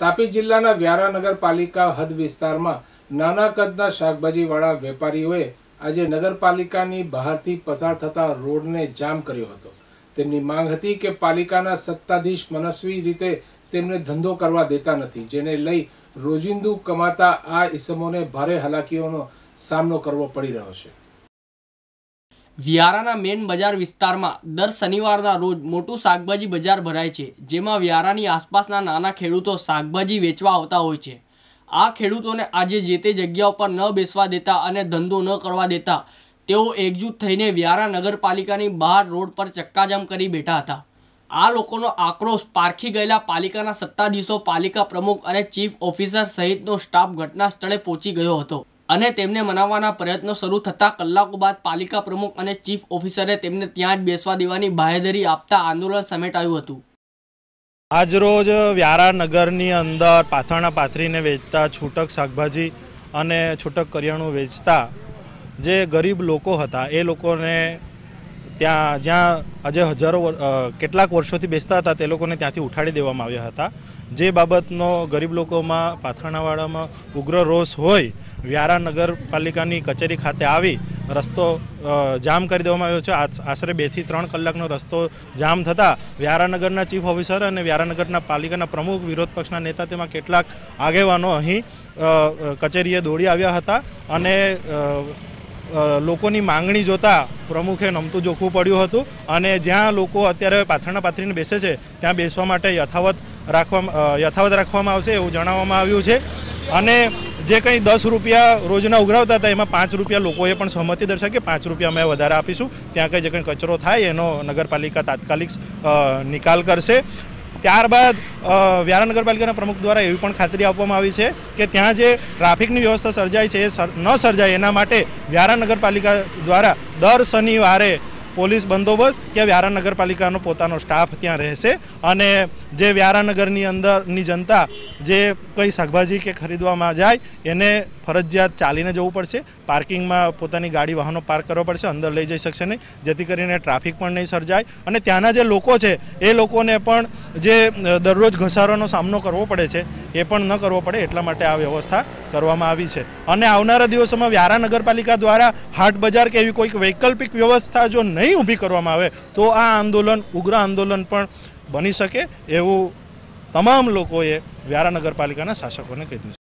તાપી જિલ્લાના વ્યારા નગરપાલિકા હદ વિસ્તારમાં નાના કદના શાકભાજીવાળા વેપારીઓએ આજે નગરપાલિકાની બહારથી પસાર થતા રોડને જામ કર્યો હતો તેમની માંગ હતી કે પાલિકાના સત્તાધીશ મનસ્વી રીતે તેમને ધંધો કરવા દેતા નથી જેને લઈ રોજિંદુ કમાતા આ ઈસમોને ભારે હાલાકીઓનો સામનો કરવો પડી રહ્યો છે વ્યારાના મેન બજાર વિસ્તારમાં દર શનિવારના રોજ મોટું શાકભાજી બજાર ભરાય છે જેમાં વ્યારાની આસપાસના નાના ખેડૂતો શાકભાજી વેચવા આવતા હોય છે આ ખેડૂતોને આજે જે તે જગ્યા ઉપર ન બેસવા દેતા અને ધંધો ન કરવા દેતા તેઓ એકજૂટ થઈને વ્યારા નગરપાલિકાની બહાર રોડ પર ચક્કાજામ કરી બેઠા હતા આ લોકોનો આક્રોશ પારખી ગયેલા પાલિકાના સત્તાધીશો પાલિકા પ્રમુખ અને ચીફ ઓફિસર સહિતનો સ્ટાફ ઘટના સ્થળે પહોંચી ગયો હતો અને તેમને મનાવવાના પ્રયત્નો શરૂ થતા કલાકો બાદ પાલિકા પ્રમુખ અને ચીફ ઓફિસરે તેમને ત્યાં જ બેસવા દેવાની બાહેધરી આપતા આંદોલન સમેટાયું હતું આજરોજ વ્યારા નગરની અંદર પાથરણા પાથરીને વેચતા છૂટક શાકભાજી અને છૂટક કરિયાણું વેચતા જે ગરીબ લોકો હતા એ લોકોને ત્યાં જ્યાં આજે હજારો કેટલાક વર્ષોથી બેસતા હતા તે લોકોને ત્યાંથી ઉઠાડી દેવામાં આવ્યા હતા જે બાબતનો ગરીબ લોકોમાં પાથરણાવાળામાં ઉગ્ર રોષ હોય વ્યારા નગરપાલિકાની કચેરી ખાતે આવી રસ્તો જામ કરી દેવામાં આવ્યો છે આશરે બેથી ત્રણ કલાકનો રસ્તો જામ થતાં વ્યારાનગરના ચીફ ઓફિસર અને વ્યારાનગરના પાલિકાના પ્રમુખ વિરોધ પક્ષના નેતા તેમાં કેટલાક આગેવાનો અહીં કચેરીએ દોડી આવ્યા હતા અને લોકોની માંગણી જોતાં પ્રમુખે નમતું જોખવું પડ્યું હતું અને જ્યાં લોકો અત્યારે પાથરના પાથરીને બેસે છે ત્યાં બેસવા માટે યથાવત રાખવા યથાવત રાખવામાં આવશે એવું જણાવવામાં આવ્યું છે અને જે કંઈ દસ રૂપિયા રોજના ઉઘરાવતા હતા એમાં પાંચ રૂપિયા લોકોએ પણ સહમતિ દર્શાવી કે પાંચ રૂપિયા અમે વધારે આપીશું ત્યાં કંઈ જે કંઈ કચરો થાય એનો નગરપાલિકા તાત્કાલિક નિકાલ કરશે ત્યારબાદ વ્યારા નગરપાલિકાના પ્રમુખ દ્વારા એવી પણ ખાતરી આપવામાં આવી છે કે ત્યાં જે ટ્રાફિકની વ્યવસ્થા સર્જાય છે એ ન સર્જાય એના માટે વ્યારા નગરપાલિકા દ્વારા દર શનિવારે પોલીસ બંદોબસ્ત કે વ્યારા નગરપાલિકાનો પોતાનો સ્ટાફ ત્યાં રહેશે અને જે વ્યારા નગરની અંદરની જનતા જે કંઈ શાકભાજી કે ખરીદવામાં જાય એને ફરજિયાત ચાલીને જવું પડશે પાર્કિંગમાં પોતાની ગાડી વાહનો પાર્ક કરવા પડશે અંદર લઈ જઈ શકશે નહીં જેથી કરીને ટ્રાફિક પણ નહીં સર્જાય અને ત્યાંના જે લોકો છે એ લોકોને પણ જે દરરોજ ઘસારોનો સામનો કરવો પડે છે એ પણ ન કરવો પડે એટલા માટે આ વ્યવસ્થા કરવામાં આવી છે અને આવનારા દિવસોમાં વ્યારા નગરપાલિકા દ્વારા હાટ બજાર કે એવી કોઈક વૈકલ્પિક વ્યવસ્થા જો નહીં ઊભી કરવામાં આવે તો આ આંદોલન ઉગ્ર આંદોલન પણ બની શકે એવું તમામ લોકોએ વ્યારા નગરપાલિકાના શાસકોને કહી દીધું